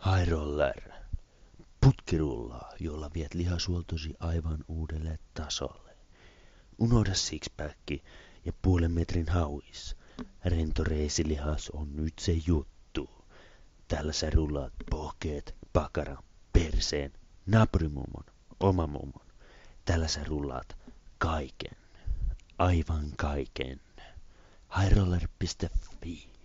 Hairoller. Roller. jolla viet lihasuoltosi aivan uudelle tasolle. Unohda sixpacki ja puolen metrin hauis. Rento reisilihas on nyt se juttu. Tällä sä rullaat pohkeet, pakaran, perseen, naprimumon, omamumon, Tällä sä rullaat kaiken. Aivan kaiken. Hairoller.fi